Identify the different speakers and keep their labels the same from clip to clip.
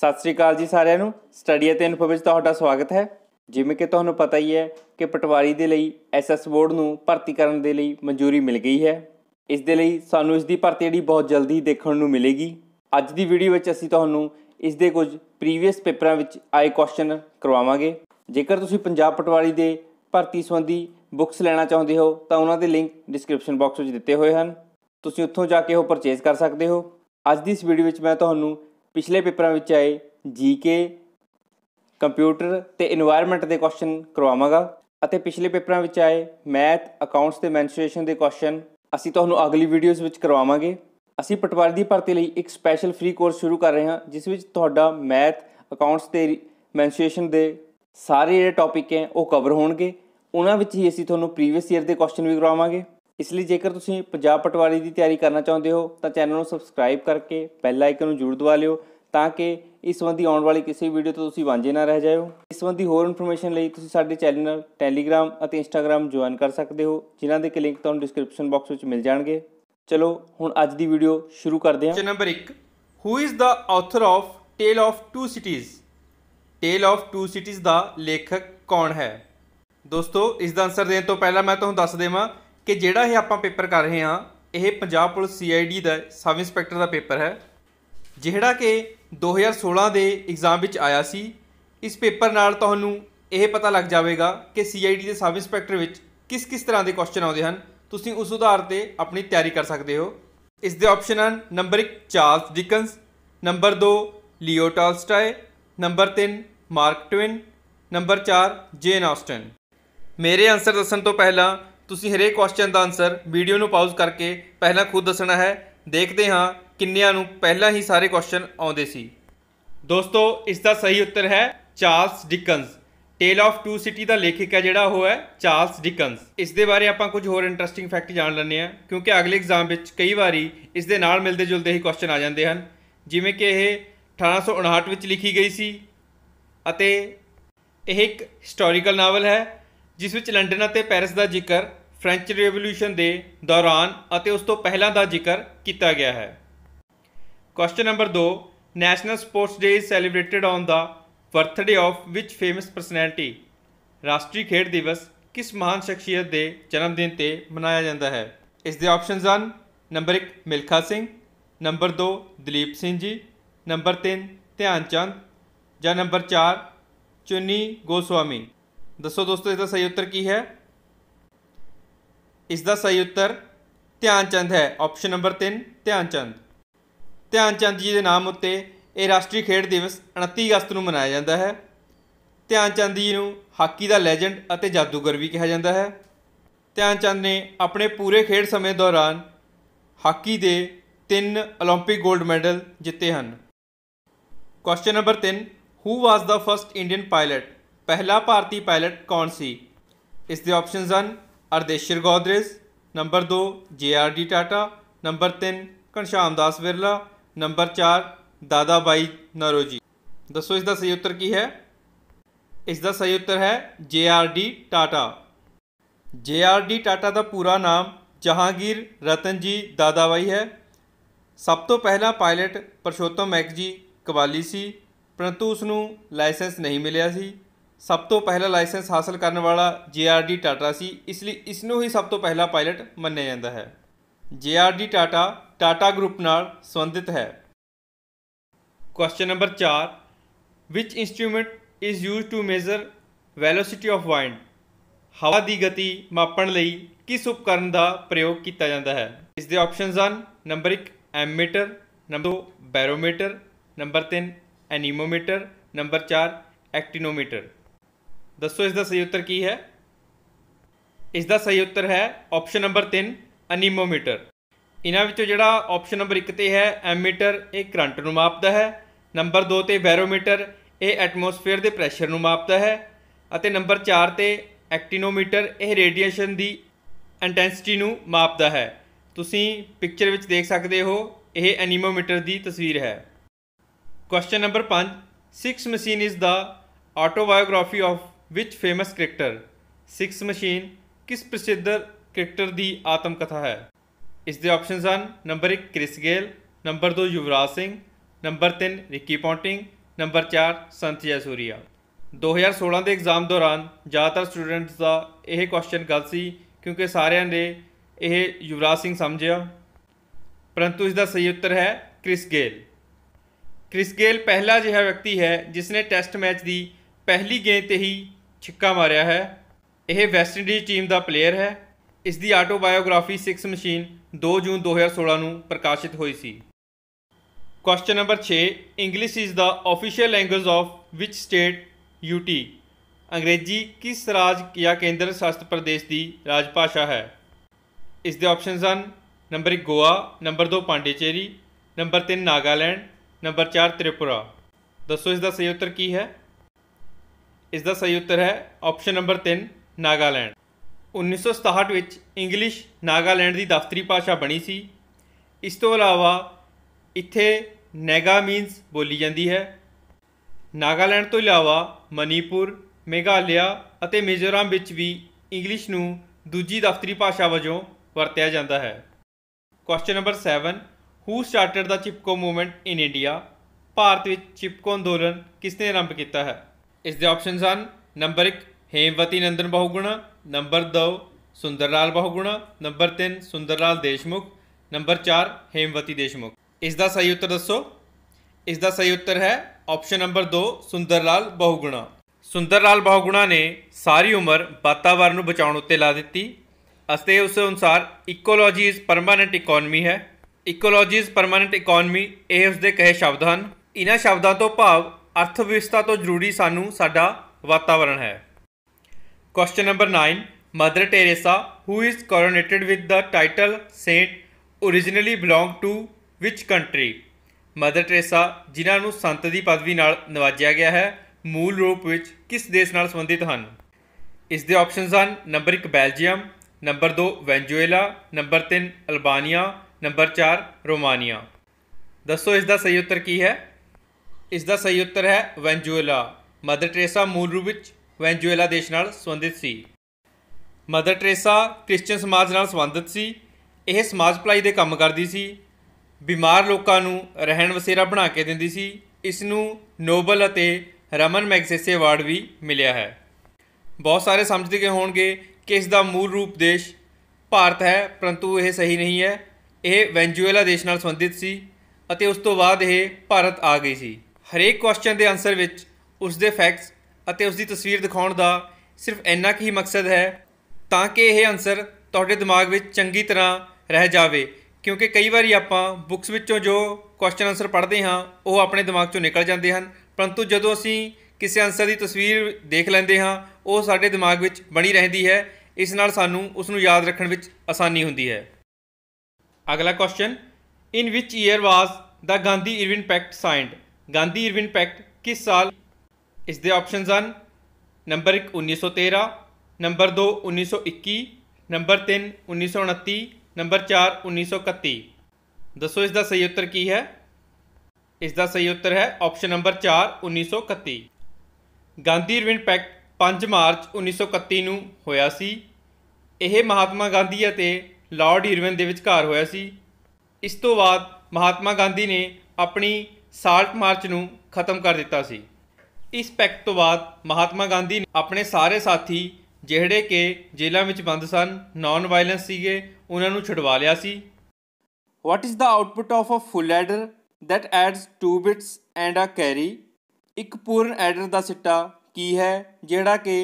Speaker 1: ਸਤਿ ਸ੍ਰੀ ਅਕਾਲ ਜੀ ਸਾਰਿਆਂ ਨੂੰ ਸਟੱਡੀ ਅਤੇ ਇਨਫੋ ਵਿੱਚ ਤੁਹਾਡਾ ਸਵਾਗਤ ਹੈ ਜਿਵੇਂ ਕਿ ਤੁਹਾਨੂੰ ਪਤਾ ਹੀ ਹੈ ਕਿ ਪਟਵਾਰੀ ਦੇ ਲਈ ਐਸਐਸ ਬੋਰਡ ਨੂੰ ਭਰਤੀ ਕਰਨ ਦੇ ਲਈ ਮਨਜ਼ੂਰੀ ਮਿਲ ਗਈ ਹੈ ਇਸ ਦੇ ਲਈ ਸਾਨੂੰ ਇਸ ਦੀ ਭਰਤੀ ਜਿਹੜੀ ਬਹੁਤ ਜਲਦੀ ਦੇਖਣ ਨੂੰ ਮਿਲੇਗੀ ਅੱਜ ਦੀ ਵੀਡੀਓ ਵਿੱਚ ਅਸੀਂ ਤੁਹਾਨੂੰ ਇਸ ਦੇ ਕੁਝ ਪ੍ਰੀਵੀਅਸ ਪੇਪਰਾਂ ਵਿੱਚ ਆਏ ਕੁਐਸਚਨ ਕਰਵਾਵਾਂਗੇ ਜੇਕਰ ਤੁਸੀਂ ਪੰਜਾਬ ਪਟਵਾਰੀ ਦੇ ਭਰਤੀ ਸੰਬੰਧੀ ਬੁੱਕਸ ਲੈਣਾ ਚਾਹੁੰਦੇ ਹੋ ਤਾਂ ਉਹਨਾਂ ਦੇ ਲਿੰਕ ਡਿਸਕ੍ਰਿਪਸ਼ਨ ਬਾਕਸ ਵਿੱਚ ਦਿੱਤੇ ਹੋਏ ਹਨ ਤੁਸੀਂ ਉੱਥੋਂ ਜਾ ਕੇ ਉਹ ਪਰਚੇਸ ਕਰ ਸਕਦੇ ਹੋ ਅੱਜ ਦੀ ਇਸ ਵੀਡੀਓ ਵਿੱਚ ਮੈਂ ਤੁਹਾਨੂੰ ਪਿਛਲੇ ਪੇਪਰਾਂ ਵਿੱਚ ਆਏ ਜੀਕੇ ਕੰਪਿਊਟਰ ਤੇ এনवायरमेंट ਦੇ ਕੁਐਸਚਨ ਕਰਵਾਵਾਂਗਾ ਅਤੇ ਪਿਛਲੇ ਪੇਪਰਾਂ ਵਿੱਚ ਆਏ ਮੈਥ ਅਕਾਊਂਟਸ ਤੇ ਮੈਂਸਟਰੇਸ਼ਨ ਦੇ ਕੁਐਸਚਨ ਅਸੀਂ ਤੁਹਾਨੂੰ ਅਗਲੀ ਵੀਡੀਓਜ਼ ਵਿੱਚ ਕਰਵਾਵਾਂਗੇ ਅਸੀਂ ਪਟਵਾਰੀ ਦੀ ਭਰਤੀ ਲਈ ਇੱਕ ਸਪੈਸ਼ਲ ਫ੍ਰੀ ਕੋਰਸ ਸ਼ੁਰੂ ਕਰ ਰਹੇ ਹਾਂ ਜਿਸ ਵਿੱਚ ਤੁਹਾਡਾ ਮੈਥ ਅਕਾਊਂਟਸ ਤੇ ਮੈਂਸਟਰੇਸ਼ਨ ਦੇ ਸਾਰੇ ਜਿਹੜੇ ਟੌਪਿਕ ਹੈ ਉਹ ਕਵਰ ਹੋਣਗੇ ਉਹਨਾਂ ਵਿੱਚ ਹੀ ਅਸੀਂ ਤੁਹਾਨੂੰ ਪ੍ਰੀਵੀਅਸ ਈਅਰ ਦੇ ਕੁਐਸਚਨ ਵੀ ਕਰਵਾਵਾਂਗੇ ਇਸ ਲਈ ਜੇਕਰ ਤੁਸੀਂ ਪੰਜਾਬ ਪਟਵਾਰੀ ਦੀ ਤਿਆਰੀ ਕਰਨਾ ਚਾਹੁੰਦੇ ਹੋ ਤਾਂ ਚੈਨਲ ਨੂੰ ਸਬਸਕ੍ਰਾਈਬ ਕਰਕੇ ਬੈਲ ਆਈਕਨ ਨੂੰ ਜੁੜ ਦਵਾ ਲਿਓ ਤਾਂ ਕਿ ਇਸ ਸੰਬੰਧੀ ਆਉਣ ਵਾਲੀ ਕਿਸੇ ਵੀਡੀਓ ਤੋਂ ਤੁਸੀਂ ਵਾਂਝੇ ਨਾ ਰਹਿ ਜਾਇਓ ਇਸ ਸੰਬੰਧੀ ਹੋਰ ਇਨਫੋਰਮੇਸ਼ਨ ਲਈ ਤੁਸੀਂ ਸਾਡੇ ਚੈਨਲ ਟੈਲੀਗ੍ਰਾਮ ਅਤੇ ਇੰਸਟਾਗ੍ਰam ਜੁਆਇਨ ਕਰ ਸਕਦੇ ਹੋ ਜਿਨ੍ਹਾਂ ਦੇ ਲਿੰਕ ਤੁਹਾਨੂੰ ਡਿਸਕ੍ਰਿਪਸ਼ਨ ਬਾਕਸ ਵਿੱਚ ਮਿਲ ਜਾਣਗੇ ਚਲੋ ਹੁਣ ਅੱਜ ਦੀ ਵੀਡੀਓ ਸ਼ੁਰੂ ਕਰਦੇ ਹਾਂ number 1 who is the author of tale of two cities tale of two cities ਦਾ ਲੇਖਕ ਕੌਣ ਹੈ ਦੋਸਤੋ ਇਸ ਦਾ ਆਨਸਰ ਦੇਣ ਤੋਂ ਪਹਿਲਾਂ ਮੈਂ ਤੁਹਾਨੂੰ ਦੱਸ ਦੇਵਾਂ ਕਿ ਜਿਹੜਾ ਇਹ ਆਪਾਂ ਪੇਪਰ ਕਰ ਰਹੇ ਹਾਂ ਇਹ ਪੰਜਾਬ ਪੁਲਿਸ ਸੀਆਈਡੀ ਦਾ ਸਬ ਇੰਸਪੈਕਟਰ ਦਾ ਪੇਪਰ ਹੈ ਜਿਹੜਾ ਕਿ 2016 ਦੇ ਐਗਜ਼ਾਮ ਵਿੱਚ ਆਇਆ ਸੀ ਇਸ ਪੇਪਰ ਨਾਲ ਤੁਹਾਨੂੰ ਇਹ ਪਤਾ ਲੱਗ ਜਾਵੇਗਾ ਕਿ ਸੀਆਈਡੀ ਦੇ ਸਬ ਇੰਸਪੈਕਟਰ ਵਿੱਚ ਕਿਸ ਕਿਸ ਤਰ੍ਹਾਂ ਦੇ ਕੁਐਸਚਨ ਆਉਂਦੇ ਹਨ ਤੁਸੀਂ ਉਸ ਉਧਾਰ ਤੇ ਆਪਣੀ ਤਿਆਰੀ ਕਰ ਸਕਦੇ ਹੋ ਇਸ ਦੇ ਆਪਸ਼ਨ ਹਨ number 1 Charles ਡਿਕਨਸ number 2 Leo Tolstoy number 3 Mark Twain number 4 Jane Austen ਮੇਰੇ ਆਨਸਰ ਦੱਸਣ ਤੋਂ ਪਹਿਲਾਂ ਤੁਸੀਂ ਹਰੇਕ ਕੁਐਸਚਨ ਦਾ ਆਨਸਰ ਵੀਡੀਓ ਨੂੰ ਪਾਜ਼ ਕਰਕੇ ਪਹਿਲਾਂ ਖੁਦ ਦੱਸਣਾ ਹੈ ਦੇਖਦੇ ਹਾਂ ਕਿੰਨਿਆਂ ਨੂੰ ਪਹਿਲਾਂ ਹੀ ਸਾਰੇ ਕੁਐਸਚਨ ਆਉਂਦੇ ਸੀ ਦੋਸਤੋ ਇਸ ਦਾ ਸਹੀ ਉੱਤਰ ਹੈ Charles Dickens tale of two city ਦਾ ਲੇਖਕ ਹੈ ਜਿਹੜਾ ਉਹ ਹੈ ਚਾਰਲਸ ਡਿਕਨਸ ਇਸ ਦੇ ਬਾਰੇ ਆਪਾਂ ਕੁਝ ਹੋਰ ਇੰਟਰਸਟਿੰਗ ਫੈਕਟ ਜਾਣ ਲੈਣੇ ਆ ਕਿਉਂਕਿ ਅਗਲੇ ਐਗਜ਼ਾਮ ਵਿੱਚ ਕਈ ਵਾਰੀ ਇਸ ਦੇ ਨਾਲ ਮਿਲਦੇ ਜੁਲਦੇ ਹੀ ਕੁਐਸਚਨ ਆ ਜਾਂਦੇ ਹਨ ਜਿਵੇਂ ਕਿ ਇਹ 1859 ਵਿੱਚ ਲਿਖੀ ਗਈ ਸੀ ਅਤੇ ਇਹ ਇੱਕ ਹਿਸਟੋਰੀਕਲ ਨਾਵਲ ਹੈ ਜਿਸ ਵਿੱਚ ਲੰਡਨ ਅਤੇ ਪੈਰਿਸ ਦਾ ਜ਼ਿਕਰ ਫ੍ਰੈਂਚ ਰੈਵੋਲੂਸ਼ਨ ਦੇ ਦੌਰਾਨ ਅਤੇ ਉਸ ਤੋਂ ਪਹਿਲਾਂ ਦਾ ਜ਼ਿਕਰ ਕੀਤਾ ਗਿਆ ਹੈ question number 2 national sports day is celebrated on the birthday of which famous personality ਰਾਸ਼ਟਰੀ ਖੇਡ ਦਿਵਸ ਕਿਸ ਮਹਾਨ ਸ਼ਖਸੀਅਤ ਦੇ ਜਨਮ ਦਿਨ ਤੇ ਮਨਾਇਆ ਜਾਂਦਾ ਹੈ ਇਸ ਦੇ ਆਪਸ਼ਨਸ ਹਨ number 1 Milkha Singh number 2 Dalip Singh ji number 3 ਧਿਆਨ ਚੰਦ ਜਾਂ ਨੰਬਰ 4 ਚੁੰਨੀ ਗੋਸਵਾਮੀ ਦੱਸੋ ਦੋਸਤੋ ਇਸ ਦਾ ਸਹੀ ਉੱਤਰ ਕੀ ਹੈ ਇਸ ਦਾ ਸਹੀ ਉੱਤਰ ਧਿਆਨ ਚੰਦ ਹੈ ਆਪਸ਼ਨ ਨੰਬਰ 3 ਧਿਆਨ ਚੰਦ ਧਿਆਨ ਚੰਦ ਜੀ ਦੇ ਨਾਮ ਉੱਤੇ ਇਹ ਰਾਸ਼ਟਰੀ ਖੇਡ ਦਿਵਸ 29 ਅਗਸਤ ਨੂੰ ਮਨਾਇਆ ਜਾਂਦਾ ਹੈ ਧਿਆਨ ਚੰਦ ਜੀ ਨੂੰ ਹਾਕੀ ਦਾ ਲੈਜੈਂਡ ਅਤੇ ਜਾਦੂਗਰ ਵੀ ਕਿਹਾ ਜਾਂਦਾ ਹੈ ਧਿਆਨ ਚੰਦ ਨੇ ਆਪਣੇ ਪੂਰੇ ਖੇਡ ਸਮੇਂ ਦੌਰਾਨ ਹਾਕੀ ਦੇ 3 올림픽 골ਡ ਮੈਡਲ ਜਿੱਤੇ ਹਨ question number 3 who was the first Indian pilot ਪਹਿਲਾ ਭਾਰਤੀ ਪਾਇਲਟ ਕੌਣ ਸੀ ਇਸ ਦੇ ਆਪਸ਼ਨਸ ਹਨ ਅਰਦੇਸ਼ਰ Godrej number 2 J R D Tata number 3 Ghanshyam Das Birla number 4 ਦਾਦਾ ਬਾਈ ਨਰੋਜੀ ਦੱਸੋ ਇਸ ਦਾ ਸਹੀ ਉੱਤਰ ਕੀ ਹੈ ਇਸ ਦਾ ਸਹੀ ਉੱਤਰ ਹੈ ਜੇ ਆਰ ਡੀ ਟਾਟਾ ਜੇ ਆਰ ਡੀ ਟਾਟਾ ਦਾ ਪੂਰਾ ਨਾਮ ਜਹਾਂਗੀਰ ਰਤਨ ਜੀ ਦਾਦਾ ਬਾਈ ਹੈ ਸਭ ਤੋਂ ਪਹਿਲਾ ਪਾਇਲਟ ਪਰਸ਼ੋਤਮ ਮੈਕ ਜੀ ਕਵਾਲੀ ਸੀ ਪਰੰਤੂ ਉਸ ਨੂੰ ਲਾਇਸੈਂਸ ਨਹੀਂ ਮਿਲਿਆ ਸੀ ਸਭ ਤੋਂ ਪਹਿਲਾ ਲਾਇਸੈਂਸ ਹਾਸਲ ਕਰਨ ਵਾਲਾ ਜੀਆਰਡੀ ਟਾਟਾ ਸੀ ਇਸ ਲਈ ਇਸ ਨੂੰ ਹੀ ਸਭ ਤੋਂ ਪਹਿਲਾ ਪਾਇਲਟ ਮੰਨਿਆ ਜਾਂਦਾ ਹੈ ਜੀਆਰਡੀ ਟਾਟਾ ਟਾਟਾ ਗਰੁੱਪ ਨਾਲ ਸੰਬੰਧਿਤ ਹੈ question number 4 which instrument is used to measure velocity of wind ਹਵਾ ਦੀ ਗਤੀ ਮਾਪਣ ਲਈ ਕਿਸ ਉਪਕਰਨ ਦਾ ਪ੍ਰਯੋਗ ਕੀਤਾ ਜਾਂਦਾ ਹੈ ਇਸ ਦੇ ਆਪਸ਼ਨਸ ਹਨ number 1 ammeter number 2 barometer number 3 anemometer number 4 actinometer ਦੱਸੋ ਇਸ ਦਾ ਸਹੀ ਉੱਤਰ ਕੀ ਹੈ ਇਸ ਦਾ ਸਹੀ ਉੱਤਰ ਹੈ ਆਪਸ਼ਨ ਨੰਬਰ 3 ਅਨੀਮੋਮੀਟਰ ਇਹਨਾਂ ਵਿੱਚੋਂ ਜਿਹੜਾ ਆਪਸ਼ਨ ਨੰਬਰ 1 ਤੇ ਹੈ ਐਮੀਟਰ ਇਹ ਕਰੰਟ ਨੂੰ ਮਾਪਦਾ ਹੈ ਨੰਬਰ 2 ਤੇ ਬੈਰੋਮੀਟਰ ਇਹ ਐਟਮੋਸਫੇਅਰ ਦੇ ਪ੍ਰੈਸ਼ਰ ਨੂੰ ਮਾਪਦਾ ਹੈ ਅਤੇ ਨੰਬਰ 4 ਤੇ ਐਕਟੀਨੋਮੀਟਰ ਇਹ ਰੇਡੀਏਸ਼ਨ ਦੀ ਇੰਟੈਂਸਿਟੀ ਨੂੰ ਮਾਪਦਾ ਹੈ ਤੁਸੀਂ ਪਿਕਚਰ ਵਿੱਚ ਦੇਖ ਸਕਦੇ ਹੋ ਇਹ ਐਨੀਮੋਮੀਟਰ ਦੀ ਤਸਵੀਰ ਹੈ question number 5 6 machine is the autobiography of which famous cricketer six machine ਕਿਸ ਪ੍ਰਸਿੱਧ ਕ੍ਰਿਕਟਰ ਦੀ ਆਤਮ ਕਥਾ ਹੈ ਇਸ ਦੇ ਆਪਸ਼ਨਸ ਹਨ number 1 Chris Gayle number 2 Yuvraj Singh number 3 Ricky Ponting number 4 Sanath ਸੂਰੀਆ 2016 ਦੇ ਐਗਜ਼ਾਮ ਦੌਰਾਨ ਜ਼ਿਆਦਾਤਰ ਸਟੂਡੈਂਟਸ ਦਾ ਇਹ ਕੁਐਸਚਨ ਗਲਤ ਸੀ ਕਿਉਂਕਿ ਸਾਰਿਆਂ ਨੇ ਇਹ ਯੁਵਰਾਜ ਸਿੰਘ ਸਮਝਿਆ ਪਰੰਤੂ ਇਸ ਦਾ ਸਹੀ ਉੱਤਰ ਹੈ ਕ੍ਰਿਸ ਗੇਲ ਕ੍ਰਿਸ ਗੇਲ ਪਹਿਲਾ ਜਿਹੜਾ ਵਿਅਕਤੀ ਹੈ ਜਿਸ ਨੇ ਟੈਸਟ ਮੈਚ ਦੀ ਪਹਿਲੀ ਗੇਂਦ ਤੇ ਹੀ ਛੱਕਾ ਮਾਰਿਆ ਹੈ ਇਹ ਵੈਸਟ ਇੰਡੀਜ਼ ਟੀਮ ਦਾ ਪਲੇਅਰ ਹੈ ਇਸ ਦੀ ਆਟੋਬਾਇਓਗ੍ਰਾਫੀ 6 ਮਸ਼ੀਨ 2 ਜੂਨ 2016 ਨੂੰ ਪ੍ਰਕਾਸ਼ਿਤ ਹੋਈ ਸੀ question number 6 English is the official language of which state UT ਅੰਗਰੇਜ਼ੀ ਕਿਸ ਰਾਜ ਜਾਂ ਕੇਂਦਰ ਸ਼ਾਸਿਤ ਪ੍ਰਦੇਸ਼ ਦੀ ਰਾਜ ਭਾਸ਼ਾ ਹੈ ਇਸ ਦੇ ਆਪਸ਼ਨਸ ਹਨ number 1 Goa number 2 Pondicherry number 3 Nagaland number 4 Tripura ਦੱਸੋ ਇਸ ਦਾ ਸਹੀ ਉੱਤਰ ਕੀ ਹੈ ਇਸ ਦਾ ਸਹੀ ਉੱਤਰ ਹੈ ਆਪਸ਼ਨ ਨੰਬਰ 3 ਨਾਗਾਲੈਂਡ 1967 ਵਿੱਚ ਇੰਗਲਿਸ਼ ਨਾਗਾਲੈਂਡ ਦੀ ਦਫ਼ਤਰੀ ਭਾਸ਼ਾ ਬਣੀ ਸੀ ਇਸ ਤੋਂ ਇਲਾਵਾ ਇੱਥੇ ਨੈਗਾ ਮੀਨਸ ਬੋਲੀ ਜਾਂਦੀ ਹੈ ਨਾਗਾਲੈਂਡ ਤੋਂ ਇਲਾਵਾ ਮਨੀਪੁਰ ਮੇਘਾਲਿਆ ਅਤੇ ਮਿਜ਼ੋਰਮ ਵਿੱਚ ਵੀ ਇੰਗਲਿਸ਼ ਨੂੰ ਦੂਜੀ ਦਫ਼ਤਰੀ ਭਾਸ਼ਾ ਵਜੋਂ ਵਰਤਿਆ ਜਾਂਦਾ ਹੈ question number 7 who started the Chipko movement in India ਭਾਰਤ ਵਿੱਚ ਚਿਪਕੋ ਅੰਦੋਲਨ ਕਿਸ ਨੇ ਆਰੰਭ ਕੀਤਾ ਹੈ ਇਸ ਦੇ ਆਪਸ਼ਨਸ ਹਨ number 1 Hemvati Nandan Bahuguna number 2 Sunderlal Bahuguna number 3 Sunderlal Deshmukh number 4 Hemvati Deshmukh ਇਸ ਦਾ ਸਹੀ ਉੱਤਰ ਦੱਸੋ ਇਸ ਦਾ ਸਹੀ ਉੱਤਰ ਹੈ ਆਪਸ਼ਨ ਨੰਬਰ 2 ਸੁੰਦਰਲਾਲ ਬਹੁਗੁਣਾ ਸੁੰਦਰਲਾਲ ਬਹੁਗੁਣਾ ਨੇ ਸਾਰੀ ਉਮਰ ਵਾਤਾਵਰਣ ਨੂੰ ਬਚਾਉਣ ਉੱਤੇ ਲਾ ਦਿੱਤੀ ਅਤੇ ਉਸ ਅਨੁਸਾਰ ਇਕੋਲੋਜੀ ਇਜ਼ ਪਰਮਨੈਂਟ ਇਕਨੋਮੀ ਹੈ ਇਕੋਲੋਜੀ ਇਜ਼ ਪਰਮਨੈਂਟ ਇਕਨੋਮੀ ਇਹ ਉਸ ਦੇ ਕਹੇ ਸ਼ਬਦ ਹਨ ਇਹਨਾਂ ਸ਼ਬਦਾਂ ਤੋਂ ਭਾਵ ਅਰਥ ਵਿਵਸਥਾ ਤੋਂ ਜ਼ਰੂਰੀ ਸਾਨੂੰ ਸਾਡਾ ਵਾਤਾਵਰਣ ਹੈ question number 9 Mother Teresa who is coronated with the title saint originally belong to which country Mother Teresa ਜਿਨ੍ਹਾਂ ਨੂੰ ਸੰਤ ਦੀ ਪਦਵੀ ਨਾਲ ਨਿਵਾਜਿਆ ਗਿਆ ਹੈ ਮੂਲ ਰੂਪ ਵਿੱਚ ਕਿਸ ਦੇਸ਼ ਨਾਲ ਸੰਬੰਧਿਤ ਹਨ ਇਸ ਦੇ ਆਪਸ਼ਨਸ ਹਨ number 1 Belgium number 2 Venezuela number 3 Albania number 4 Romania ਦੱਸੋ ਇਸ ਦਾ ਸਹੀ ਉੱਤਰ ਕੀ ਹੈ ਇਸ ਦਾ ਸਹੀ ਉੱਤਰ ਹੈ ਵੈਂਜੂਏਲਾ ਮਦਰ ਟ੍ਰੇਸਾ ਮੂਲ ਰੂਪ ਵਿੱਚ ਵੈਂਜੂਏਲਾ ਦੇਸ਼ ਨਾਲ ਸੰਬੰਧਿਤ ਸੀ ਮਦਰ ਟ੍ਰੇਸਾ ਕ੍ਰਿਸਚੀਅਨ ਸਮਾਜ ਨਾਲ ਸੰਬੰਧਿਤ ਸੀ ਇਹ ਸਮਾਜ ਭਲਾਈ ਦੇ ਕੰਮ ਕਰਦੀ ਸੀ ਬਿਮਾਰ ਲੋਕਾਂ ਨੂੰ ਰਹਿਣ ਵਸੇਰਾ ਬਣਾ ਕੇ ਦਿੰਦੀ ਸੀ ਇਸ ਨੂੰ ਨੋਬਲ ਅਤੇ ਰਮਨ ਮੈਗਸੇਸੇ ਅਵਾਰਡ ਵੀ ਮਿਲਿਆ ਹੈ ਬਹੁਤ ਸਾਰੇ ਸਮਝਦੇ ਗਏ ਹੋਣਗੇ ਕਿ ਇਸ ਦਾ ਮੂਲ ਰੂਪ ਦੇਸ਼ ਭਾਰਤ ਹੈ ਪਰੰਤੂ ਇਹ ਸਹੀ ਨਹੀਂ ਹੈ ਇਹ ਵੈਂਜੂਏਲਾ ਦੇਸ਼ ਨਾਲ ਸੰਬੰਧਿਤ ਸੀ ਅਤੇ ਉਸ ਤੋਂ ਬਾਅਦ ਇਹ ਭਾਰਤ ਆ ਗਈ ਸੀ ਹਰੇਕ ਕੁਐਸਚਨ ਦੇ ਆਨਸਰ ਵਿੱਚ ਉਸ ਦੇ ਫੈਕਟਸ ਅਤੇ ਉਸ ਦੀ ਤਸਵੀਰ ਦਿਖਾਉਣ ਦਾ ਸਿਰਫ ਇੰਨਾ ਹੀ ਮਕਸਦ ਹੈ ਤਾਂ ਕਿ ਇਹ ਆਨਸਰ ਤੁਹਾਡੇ ਦਿਮਾਗ ਵਿੱਚ ਚੰਗੀ ਤਰ੍ਹਾਂ ਰਹਿ ਜਾਵੇ ਕਿਉਂਕਿ ਕਈ ਵਾਰੀ ਆਪਾਂ ਬੁੱਕਸ ਵਿੱਚੋਂ ਜੋ ਕੁਐਸਚਨ ਆਨਸਰ ਪੜ੍ਹਦੇ ਹਾਂ ਉਹ ਆਪਣੇ ਦਿਮਾਗ 'ਚੋਂ ਨਿਕਲ ਜਾਂਦੇ ਹਨ ਪਰੰਤੂ ਜਦੋਂ ਅਸੀਂ ਕਿਸੇ ਆਨਸਰ ਦੀ ਤਸਵੀਰ ਦੇਖ ਲੈਂਦੇ ਹਾਂ ਉਹ ਸਾਡੇ ਦਿਮਾਗ ਵਿੱਚ ਬਣੀ ਰਹਿੰਦੀ ਹੈ ਇਸ ਨਾਲ ਸਾਨੂੰ ਉਸ ਨੂੰ ਯਾਦ ਰੱਖਣ ਵਿੱਚ ਆਸਾਨੀ ਹੁੰਦੀ ਹੈ ਅਗਲਾ question in which year was the Gandhi Irwin pact signed Gandhi Irwin pact ਕਿਸ ਸਾਲ ਇਸ ਦੇ ਆਪਸ਼ਨਸ ਹਨ ਨੰਬਰ 1 1913 ਨੰਬਰ 2 1921 ਨੰਬਰ 3 1929 ਨੰਬਰ 4 1931 ਦੱਸੋ ਇਸ ਦਾ ਸਹੀ ਉੱਤਰ ਕੀ ਹੈ ਇਸ ਦਾ ਸਹੀ ਉੱਤਰ ਹੈ option number 4 1931 Gandhi Irwin pact 5 March 1931 ਨੂੰ ਹੋਇਆ ਸੀ ਇਹ ਮਹਾਤਮਾ ਗਾਂਧੀ ਅਤੇ ਲਾਰਡ ਇਰਵਿਨ ਦੇ ਵਿਚਕਾਰ ਹੋਇਆ ਸੀ ਇਸ ਤੋਂ ਬਾਅਦ ਮਹਾਤਮਾ ਗਾਂਧੀ ਨੇ ਆਪਣੀ ਸਾਲਟ ਮਾਰਚ ਨੂੰ ਖਤਮ ਕਰ ਦਿੱਤਾ ਸੀ ਇਸ ਪੈਕਟ ਤੋਂ ਬਾਅਦ ਮਹਾਤਮਾ ਗਾਂਧੀ ਨੇ ਆਪਣੇ ਸਾਰੇ ਸਾਥੀ ਜਿਹੜੇ ਕਿ ਜੇਲ੍ਹਾਂ ਵਿੱਚ ਬੰਦ ਸਨ ਨਾਨ ਵਾਇਲੈਂਸ ਸੀਗੇ ਉਹਨਾਂ ਨੂੰ ਛੁਡਵਾ ਲਿਆ ਸੀ what is the output of a full adder that adds 2 bits and a carry ਇੱਕ ਪੂਰਨ ਐਡਰ ਦਾ ਸਿੱਟਾ ਕੀ ਹੈ ਜਿਹੜਾ ਕਿ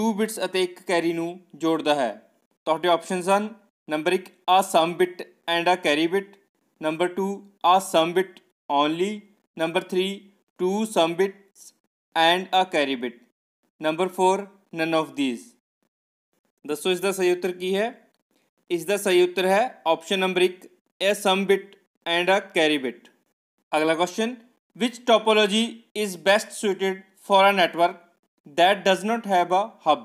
Speaker 1: 2 ਬਿਟਸ ਅਤੇ ਇੱਕ ਕੈਰੀ ਨੂੰ ਜੋੜਦਾ ਹੈ ਤੁਹਾਡੇ ਆਪਸ਼ਨਸ ਹਨ number 1 a sum bit and a carry bit number 2 a sum bit only number 3 two sum bits and a carry bit number 4 none of these दसो इसका सही उत्तर की है इसका सही उत्तर है ऑप्शन नंबर एक a sum bit and a carry bit अगला question which topology is best suited for a network that does not have a hub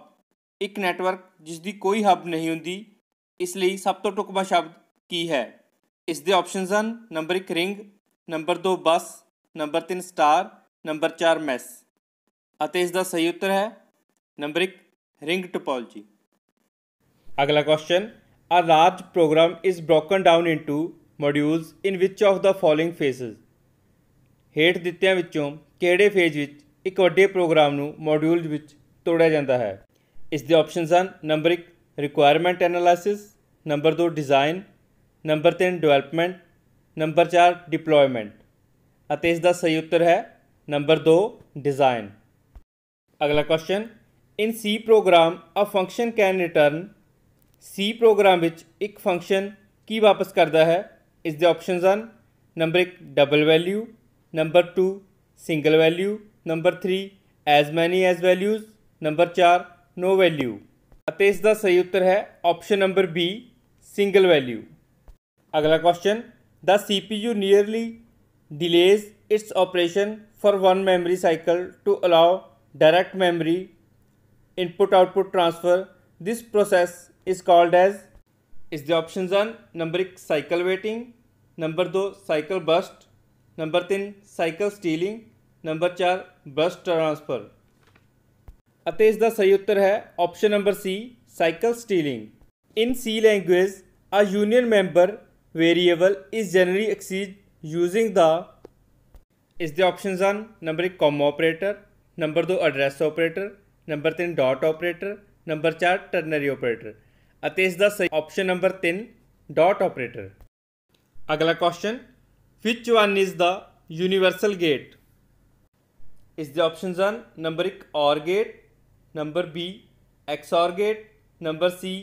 Speaker 1: एक नेटवर्क जिसकी कोई हब नहीं होंगी इसलिए सब तो टुकमा शब्द की है इसके ऑप्शन हैं नंबर एक ring number 2 bus number 3 star number 4 mesh ਅਤੇ ਇਸ ਦਾ ਸਹੀ ਉੱਤਰ ਹੈ ਨੰਬਰ 1 ਰਿੰਗ ਟੋਪੋਲੋਜੀ ਅਗਲਾ question a large program is broken down into modules in which of the following phases ਹੇਠ ਦਿੱਤਿਆਂ ਵਿੱਚੋਂ ਕਿਹੜੇ ਫੇਜ਼ ਵਿੱਚ ਇੱਕ ਵੱਡੇ ਪ੍ਰੋਗਰਾਮ ਨੂੰ ਮੋਡਿਊਲਸ ਵਿੱਚ ਤੋੜਿਆ ਜਾਂਦਾ ਹੈ ਇਸ ਦੇ ਆਪਸ਼ਨਸ ਹਨ number 1 requirement analysis number 2 design number 3 development number 4 deployment ਅਤੇ ਇਸ ਦਾ ਸਹੀ ਉੱਤਰ ਹੈ ਨੰਬਰ 2 ਡਿਜ਼ਾਈਨ ਅਗਲਾ question in C program a function can return C program ਵਿੱਚ ਇੱਕ ਫੰਕਸ਼ਨ ਕੀ ਵਾਪਸ ਕਰਦਾ ਹੈ ਇਸ ਦੇ ਆਪਸ਼ਨਸ ਹਨ number 1 double value number 2 single value number 3 as many as values number 4 no value ਅਤੇ ਇਸ ਦਾ ਸਹੀ ਉੱਤਰ ਹੈ option number B single value ਅਗਲਾ question the C P U nearly delays its operation for one memory cycle to allow direct memory input output transfer this process is called as इस the option on number एक cycle waiting number दो cycle bast number तीन cycle stealing number चार burst transfer अतः इसका सही उत्तर है option number C cycle stealing in C language a union member variable is generally accessed using the ਇਸ ਦੇ ਆਪਸ਼ਨਸ ਹਨ number 1 comma operator number 2 address operator number 3 dot operator number 4 ternary operator ਅਤੇ ਇਸ ਦਾ ਸਹੀ ਆਪਸ਼ਨ ਨੰਬਰ 3 ਡਾਟ ਆਪਰੇਟਰ ਅਗਲਾ question which one is the universal gate ਇਸ ਦੇ ਆਪਸ਼ਨਸ ਹਨ number 1 OR gate number B XOR gate number C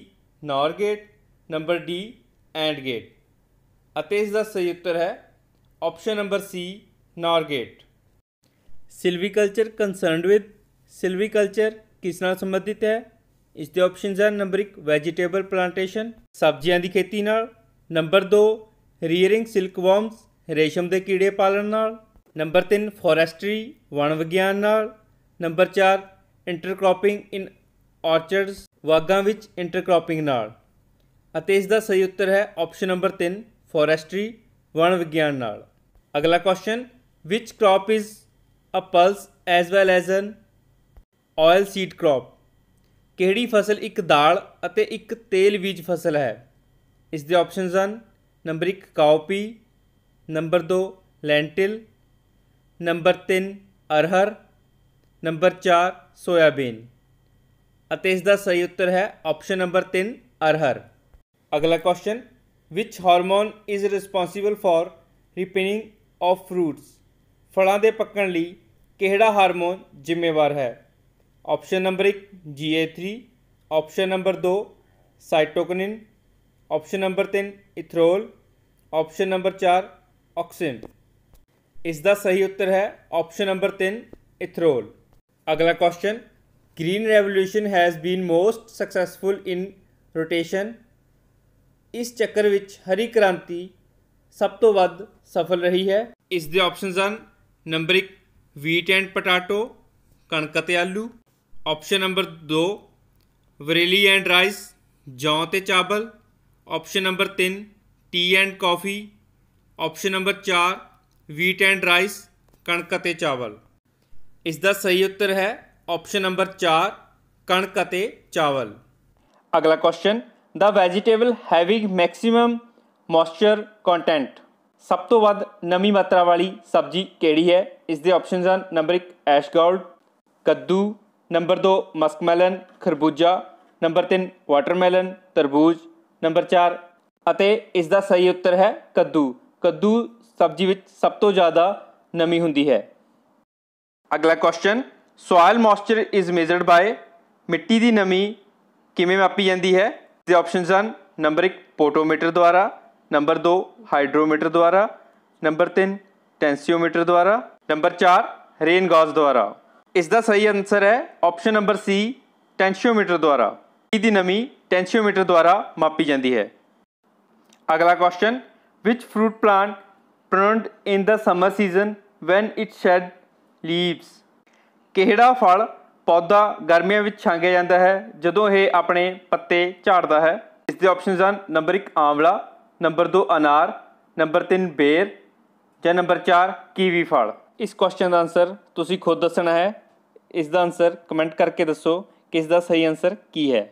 Speaker 1: NOR gate number D AND gate ਅਤੇ ਇਸ ਦਾ ਸਹੀ ਉੱਤਰ ਹੈ option number C NOR gate silviculture concerned with ਸਿਲਵੀਕਲਚਰ ਕਿਸ ਨਾਲ ਸੰਬੰਧਿਤ ਹੈ ਇਸ ਦੇ ਆਪਸ਼ਨਸ ਹਨ ਨੰਬਰ 1 ਵੈਜੀਟੇਬਲ ਪਲਾਂਟੇਸ਼ਨ ਸਬਜ਼ੀਆਂ ਦੀ ਖੇਤੀ ਨਾਲ ਨੰਬਰ 2 ਰੀਅਰਿੰਗ ਸਿਲਕਵਰਮਸ ਰੇਸ਼ਮ ਦੇ ਕੀੜੇ ਪਾਲਣ ਨਾਲ ਨੰਬਰ 3 ਫੋਰੈਸਟਰੀ ਵਣ ਵਿਗਿਆਨ ਨਾਲ ਨੰਬਰ 4 ਇੰਟਰਕ੍ਰੋਪਿੰਗ ਇਨ ਆਰਚਰਡਸ ਵਾਗਾਂ ਵਿੱਚ ਇੰਟਰਕ੍ਰੋਪਿੰਗ ਨਾਲ ਅਤੇ ਇਸ ਦਾ ਸਹੀ ਉੱਤਰ ਹੈ ਆਪਸ਼ਨ ਨੰਬਰ 3 ਫੋਰੈਸਟਰੀ ਵਣ ਵਿਗਿਆਨ ਨਾਲ ਅਗਲਾ question which crop is a pulse as well as an oil seed crop ਕਿਹੜੀ ਫਸਲ ਇੱਕ ਦਾਲ ਅਤੇ ਇੱਕ ਤੇਲ ਬੀਜ ਫਸਲ ਹੈ ਇਸ ਦੇ ਆਪਸ਼ਨਸ ਹਨ number 1 cowpea number 2 lentil number 3 ਅਰਹਰ ਨੰਬਰ 4 ਸੋਇਆਬੀਨ ਅਤੇ ਇਸ ਦਾ ਸਹੀ ਉੱਤਰ ਹੈ ਆਪਸ਼ਨ ਨੰਬਰ 3 ਅਰਹਰ ਅਗਲਾ question which hormone is responsible for ripening of fruits ਫਲਾਂ ਦੇ ਪੱਕਣ ਲਈ ਕਿਹੜਾ ਹਾਰਮੋਨ ਜ਼ਿੰਮੇਵਾਰ ਹੈ option number 1 GA3 option number 2 cytokinin option number 3 ethrel option number 4 auxin ਇਸ ਦਾ ਸਹੀ ਉੱਤਰ ਹੈ ਆਪਸ਼ਨ ਨੰਬਰ 3 ਇਥਰੋਲ ਅਗਲਾ question green revolution has been most successful in rotation ਇਸ ਚੱਕਰ ਵਿੱਚ ਹਰੀ ਕ੍ਰਾਂਤੀ ਸਭ ਤੋਂ ਵੱਧ ਸਫਲ ਰਹੀ ਹੈ ਇਸ ਦੇ ਆਪਸ਼ਨਸ ਹਨ ਨੰਬਰ 1 ਵੀਟ ਐਂਡ ਪਟਾਟੋ ਕਣਕ ਤੇ ਆਲੂ option number 2 barley and rice ਜੌਂ ਤੇ ਚਾਵਲ option number 3 tea and coffee option number 4 wheat and rice ਕਣਕ ਤੇ ਚਾਵਲ ਇਸ ਦਾ ਸਹੀ ਉੱਤਰ ਹੈ ਆਪਸ਼ਨ ਨੰਬਰ 4 ਕਣਕ ਤੇ ਚਾਵਲ ਅਗਲਾ question the vegetable having maximum moisture content ਸਭ ਤੋਂ ਵੱਧ ਨਮੀ ਮਾਤਰਾ ਵਾਲੀ ਸਬਜ਼ੀ ਕਿਹੜੀ ਹੈ ਇਸ ਦੇ ਆਪਸ਼ਨਸ ਹਨ ਨੰਬਰ 1 ਐਸ਼ ਗਾਰਡ ਕੱਦੂ ਨੰਬਰ 2 ਮਸਕਮੈਲਨ ਖਰਬੂਜਾ ਨੰਬਰ 3 ਵਾਟਰਮੈਲਨ ਤਰਬੂਜ ਨੰਬਰ 4 ਅਤੇ ਇਸ ਦਾ ਸਹੀ ਉੱਤਰ ਹੈ ਕੱਦੂ ਕੱਦੂ ਸਬਜ਼ੀ ਵਿੱਚ ਸਭ ਤੋਂ ਜ਼ਿਆਦਾ ਨਮੀ ਹੁੰਦੀ ਹੈ ਅਗਲਾ question soil moisture is measured by ਮਿੱਟੀ ਦੀ ਨਮੀ ਕਿਵੇਂ ਮਾਪੀ ਜਾਂਦੀ ਹੈ ਤੇ ਆਪਸ਼ਨਸ ਹਨ ਨੰਬਰ 1 ਪੋਟੋਮੀਟਰ ਦੁਆਰਾ ਨੰਬਰ 2 ਹਾਈਡਰੋਮੀਟਰ ਦੁਆਰਾ ਨੰਬਰ 3 ਟੈਂਸੀਓਮੀਟਰ ਦੁਆਰਾ ਨੰਬਰ 4 ਰੇਨ ਗਾਜ ਦੁਆਰਾ ਇਸ ਦਾ ਸਹੀ ਆਨਸਰ ਹੈ ਆਪਸ਼ਨ ਨੰਬਰ ਸੀ ਟੈਂਸੀਓਮੀਟਰ ਦੁਆਰਾ ਕੀ ਦੀ ਨਮੀ ਟੈਂਸੀਓਮੀਟਰ ਦੁਆਰਾ ਮਾਪੀ ਜਾਂਦੀ ਹੈ ਅਗਲਾ question which fruit plant pruned in the summer season when it shed leaves ਕਿਹੜਾ ਫਲ ਪੌਦਾ ਗਰਮੀਆਂ ਵਿੱਚ ਛਾਂਗਿਆ ਜਾਂਦਾ ਹੈ ਜਦੋਂ ਇਹ ਆਪਣੇ ਪੱਤੇ ਝਾੜਦਾ ਹੈ ਇਸ ਦੇ ਆਪਸ਼ਨਸ ਹਨ ਨੰਬਰ 1 ਆਂਵਲਾ ਨੰਬਰ 2 ਅਨਾਰ ਨੰਬਰ 3 ਬੇਰ ਜਾਂ ਨੰਬਰ 4 ਕੀਵੀ ਫਲ ਇਸ ਕੁਐਸਚਨ ਦਾ ਆਨਸਰ ਤੁਸੀਂ ਖੁਦ ਦੱਸਣਾ ਹੈ ਇਸ ਦਾ ਆਨਸਰ ਕਮੈਂਟ ਕਰਕੇ ਦੱਸੋ ਕਿ ਇਸ ਦਾ ਸਹੀ ਆਨਸਰ ਕੀ ਹੈ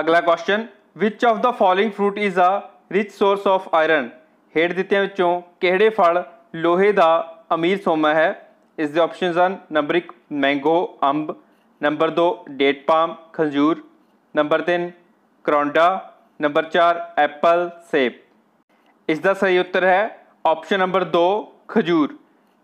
Speaker 1: ਅਗਲਾ question which of the following fruit is a rich source of iron ਹੇਠ ਦਿੱਤਿਆਂ ਵਿੱਚੋਂ ਕਿਹੜੇ ਫਲ ਲੋਹੇ ਦਾ ਅਮੀਰ ਸੋਮਾ ਹੈ ਇਸ ਦੇ ਆਪਸ਼ਨਸ ਹਨ ਨੰਬਰ 1 ਮੈਂਗੋ ਅੰਬ ਨੰਬਰ 2 ਡੇਟ ਪਾਮ ਖੰਜੂਰ ਨੰਬਰ 3 ਕਰੌਂਡਾ ਨੰਬਰ 4 ਐਪਲ ਸੇਬ ਇਸ ਦਾ ਸਹੀ ਉੱਤਰ ਹੈ ਆਪਸ਼ਨ ਨੰਬਰ 2 ਖਜੂਰ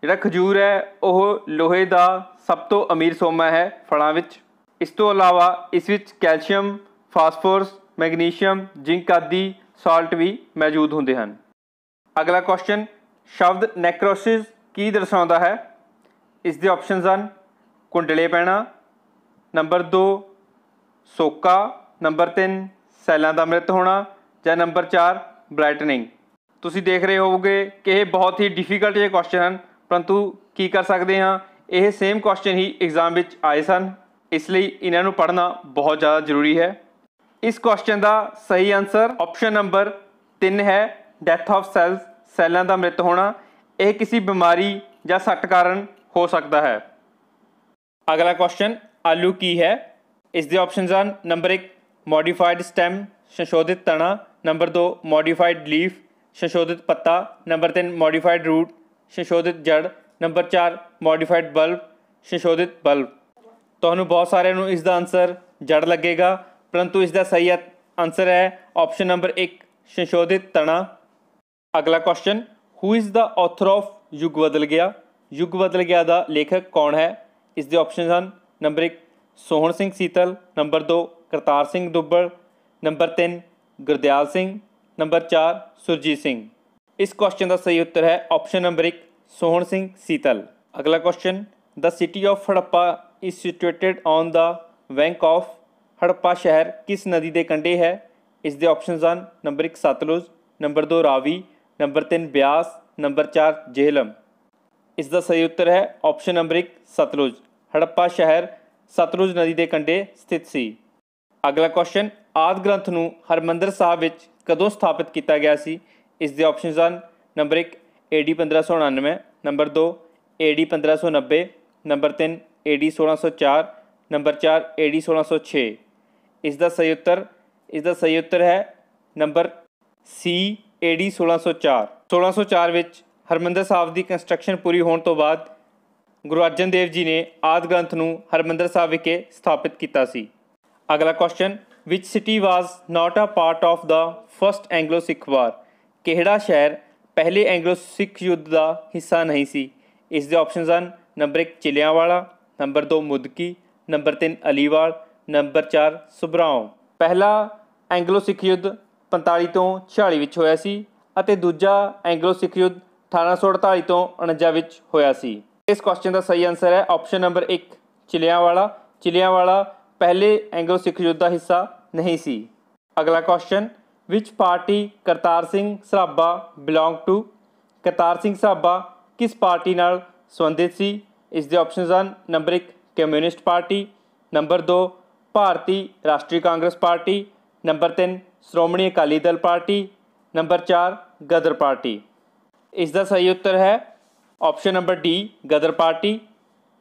Speaker 1: ਜਿਹੜਾ ਖਜੂਰ ਹੈ ਉਹ ਲੋਹੇ ਦਾ ਸਭ ਤੋਂ ਅਮੀਰ ਸੋਮਾ ਹੈ ਫਲਾਂ ਵਿੱਚ ਇਸ ਤੋਂ ਇਲਾਵਾ ਇਸ ਵਿੱਚ ਕੈਲਸ਼ੀਅਮ ਫਾਸਫੋਰਸ ਮੈਗਨੀਸ਼ੀਅਮ ਜ਼ਿੰਕ ਆਦਿ ਸਾਲਟ ਵੀ ਮੌਜੂਦ ਹੁੰਦੇ ਹਨ ਅਗਲਾ ਕੁਐਸਚਨ ਸ਼ਬਦ ਨੈਕਰੋਸਿਸ ਕੀ ਦਰਸਾਉਂਦਾ ਹੈ ਇਸ ਦੇ ਆਪਸ਼ਨਸ ਹਨ ਕੁੰਡਲੇ ਪੈਣਾ ਨੰਬਰ 2 ਸੋਕਾ ਨੰਬਰ 3 ਸੈਲਾਂ ਦਾ ਮ੍ਰਿਤ ਹੋਣਾ ਜਾਂ ਨੰਬਰ 4 ਬ੍ਰਾਈਟਨਿੰਗ ਤੁਸੀਂ ਦੇਖ ਰਹੇ ਹੋਵੋਗੇ ਕਿ ਇਹ ਬਹੁਤ ਹੀ ਡਿਫਿਕਲਟ ਜਿਹੇ ਕੁਐਸਚਨ ਹਨ ਪਰੰਤੂ ਕੀ ਕਰ ਸਕਦੇ ਹਾਂ ਇਹ ਸੇਮ ਕੁਐਸਚਨ ਹੀ ਐਗਜ਼ਾਮ ਵਿੱਚ ਆਏ ਸਨ ਇਸ ਲਈ ਇਹਨਾਂ ਨੂੰ ਪੜ੍ਹਨਾ ਬਹੁਤ ਜ਼ਿਆਦਾ ਜ਼ਰੂਰੀ ਹੈ ਇਸ ਕੁਐਸਚਨ ਦਾ ਸਹੀ ਆਨਸਰ ਆਪਸ਼ਨ ਨੰਬਰ 3 ਹੈ ਡੈਥ ਆਫ ਸੈਲਸ ਸੈਲਾਂ ਦਾ ਮ੍ਰਿਤ ਹੋਣਾ ਇਹ ਕਿਸੇ ਬਿਮਾਰੀ ਜਾਂ ਸੱਟ ਕਾਰਨ ਹੋ ਸਕਦਾ ਹੈ अगला क्वेश्चन आलू की है इस दी ऑप्शन आ नंबर एक मॉडिफाइड स्टेम संशोधित तना नंबर दो मॉडिफाइड लीफ संशोधित पत्ता नंबर तीन मॉडिफाइड रूट संशोधित जड़ नंबर चार मॉडिफाइड बल्ब संशोधित बल्ब तो बहुत सारे इसका आंसर जड़ लगेगा परंतु इसका सही आंसर है ऑप्शन नंबर एक संशोधित तना अगला question who is the author of Yug Badal गया युग बदल गया का लेखक कौन है ਇਸ ਦੇ ਆਪਸ਼ਨਸ ਹਨ number 1 Sohan Singh Seetal number 2 Kartar Singh Duggal number 3 Gurdial Singh number 4 Surjit Singh ਇਸ ਕੁਐਸਚਨ ਦਾ ਸਹੀ ਉੱਤਰ ਹੈ ਆਪਸ਼ਨ ਨੰਬਰ 1 ਸੋਹਣ ਸਿੰਘ ਸੀਤਲ ਅਗਲਾ question the city of Harappa is situated on the bank of Harappa ਸ਼ਹਿਰ ਕਿਸ ਨਦੀ ਦੇ ਕੰਢੇ ਹੈ ਇਸ ਦੇ ਆਪਸ਼ਨਸ ਹਨ number 1 Sutlej number 2 Ravi number 3 Beas number 4 Jhelum ਇਸ ਦਾ ਸਹੀ ਉੱਤਰ ਹੈ ਆਪਸ਼ਨ ਨੰਬਰ 1 ਸਤਲੁਜ ਹੜੱਪਾ ਸ਼ਹਿਰ ਸਤਲੁਜ ਨਦੀ ਦੇ ਕੰਢੇ ਸਥਿਤ ਸੀ ਅਗਲਾ ਕੁਐਸਚਨ ਆਦ ਗ੍ਰੰਥ ਨੂੰ ਹਰਮੰਦਰ ਸਾਹਿਬ ਵਿੱਚ ਕਦੋਂ ਸਥਾਪਿਤ ਕੀਤਾ ਗਿਆ ਸੀ ਇਸ ਦੇ ਆਪਸ਼ਨਸ ਹਨ number 1 AD 1599 number 2 AD 1590 number 3 AD 1604 number 4 AD 1606 ਇਸ ਦਾ ਸਹੀ ਉੱਤਰ ਇਸ ਦਾ ਸਹੀ ਉੱਤਰ ਹੈ ਨੰਬਰ C AD 1604 1604 ਵਿੱਚ ਹਰਮੰਦਰ ਸਾਹਿਬ ਦੀ ਕੰਸਟਰਕਸ਼ਨ ਪੂਰੀ ਹੋਣ ਤੋਂ ਬਾਅਦ ਗੁਰੂ ਅਰਜਨ ਦੇਵ ਜੀ ਨੇ ਆਦ ਗ੍ਰੰਥ ਨੂੰ ਹਰਮੰਦਰ ਸਾਹਿਬ ਵਿਖੇ ਸਥਾਪਿਤ ਕੀਤਾ ਸੀ ਅਗਲਾ question which city was not a part of the first Anglo Sikh war ਕਿਹੜਾ ਸ਼ਹਿਰ ਪਹਿਲੇ ਐਂਗਲੋ ਸਿੱਖ ਯੁੱਧ ਦਾ ਹਿੱਸਾ ਨਹੀਂ ਸੀ ਇਸ ਦੇ ਆਪਸ਼ਨਸ ਹਨ number 1 Chillianwala number 2 Mudki number 3 Aliwal number 4 Sobraon ਪਹਿਲਾ ਐਂਗਲੋ ਸਿੱਖ ਯੁੱਧ 45 ਤੋਂ 46 ਵਿੱਚ ਹੋਇਆ ਸੀ ਅਤੇ ਦੂਜਾ ਐਂਗਲੋ ਸਿੱਖ ਯੁੱਧ 1848 ਤੋਂ 49 ਵਿੱਚ ਹੋਇਆ ਸੀ ਇਸ ਕੁਐਸਚਨ ਦਾ ਸਹੀ ਆਨਸਰ ਹੈ ਆਪਸ਼ਨ ਨੰਬਰ 1 ਚਿਲਿਆਂਵਾਲਾ ਚਿਲਿਆਂਵਾਲਾ ਪਹਿਲੇ ਐਂਗਲੋ ਸਿੱਖ ਯੁੱਧ ਦਾ ਹਿੱਸਾ ਨਹੀਂ ਸੀ ਅਗਲਾ question which party Kartar Singh Sarabha belong to Kartar Singh Sarabha ਕਿਸ ਪਾਰਟੀ ਨਾਲ ਸੰਬੰਧਿਤ ਸੀ ਇਸ ਦੇ ਆਪਸ਼ਨਸ ਹਨ number 1 communist party number 2 Bharatiya Rashtriya Congress party number 3 Shiromani Akali Dal party number 4 Ghadar party ਇਸ ਦਾ ਸਹੀ ਉੱਤਰ ਹੈ option number D Ghadar party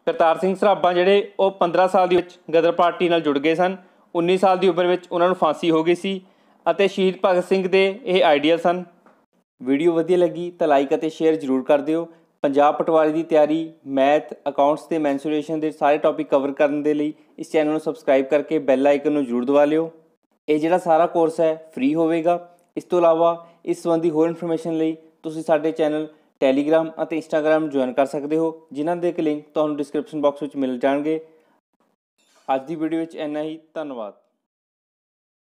Speaker 1: Kartar Singh Sarabha ਜਿਹੜੇ ਉਹ 15 ਸਾਲ ਦੀ ਵਿੱਚ ਗਦਰ ਪਾਰਟੀ ਨਾਲ ਜੁੜ ਗਏ ਸਨ 19 ਸਾਲ ਦੀ ਉਮਰ ਵਿੱਚ ਉਹਨਾਂ ਨੂੰ ਫਾਂਸੀ ਹੋ ਗਈ ਸੀ ਅਤੇ ਸ਼ਹੀਦ ਭਗਤ ਸਿੰਘ ਦੇ ਇਹ ਆਈਡੀਅਲ ਸਨ ਵੀਡੀਓ ਵਧੀਆ ਲੱਗੀ ਤਾਂ ਲਾਈਕ ਅਤੇ ਸ਼ੇਅਰ ਜ਼ਰੂਰ ਕਰ ਦਿਓ ਪੰਜਾਬ ਪਟਵਾਰੀ ਦੀ ਤਿਆਰੀ ਮੈਥ ਅਕਾਊਂਟਸ ਤੇ ਮੈਂਸੂਰੇਸ਼ਨ ਦੇ ਸਾਰੇ ਟੌਪਿਕ ਕਵਰ ਕਰਨ ਦੇ ਲਈ ਇਸ ਚੈਨਲ ਨੂੰ ਸਬਸਕ੍ਰਾਈਬ ਕਰਕੇ ਬੈਲ ਆਈਕਨ ਨੂੰ ਜ਼ਰੂਰ ਦਬਾ ਲਿਓ ਇਹ ਜਿਹੜਾ ਸਾਰਾ ਕੋਰਸ ਹੈ ਫ੍ਰੀ ਹੋਵੇਗਾ ਇਸ ਤੋਂ ਇਲਾਵਾ ਇਸ ਸੰਬੰਧੀ ਹੋਰ ਇਨਫੋਰਮੇਸ਼ਨ ਲਈ ਤੁਸੀਂ ਸਾਡੇ ਚੈਨਲ ਟੈਲੀਗ੍ਰam ਅਤੇ ਇੰਸਟਾਗ੍ਰam ਜੁਆਇਨ ਕਰ ਸਕਦੇ ਹੋ ਜਿਨ੍ਹਾਂ ਦੇ ਲਿੰਕ ਤੁਹਾਨੂੰ ਡਿਸਕ੍ਰਿਪਸ਼ਨ ਬਾਕਸ ਵਿੱਚ ਮਿਲ ਜਾਣਗੇ ਅੱਜ ਦੀ ਵੀਡੀਓ ਵਿੱਚ ਇੰਨਾ ਹੀ ਧੰਨਵਾਦ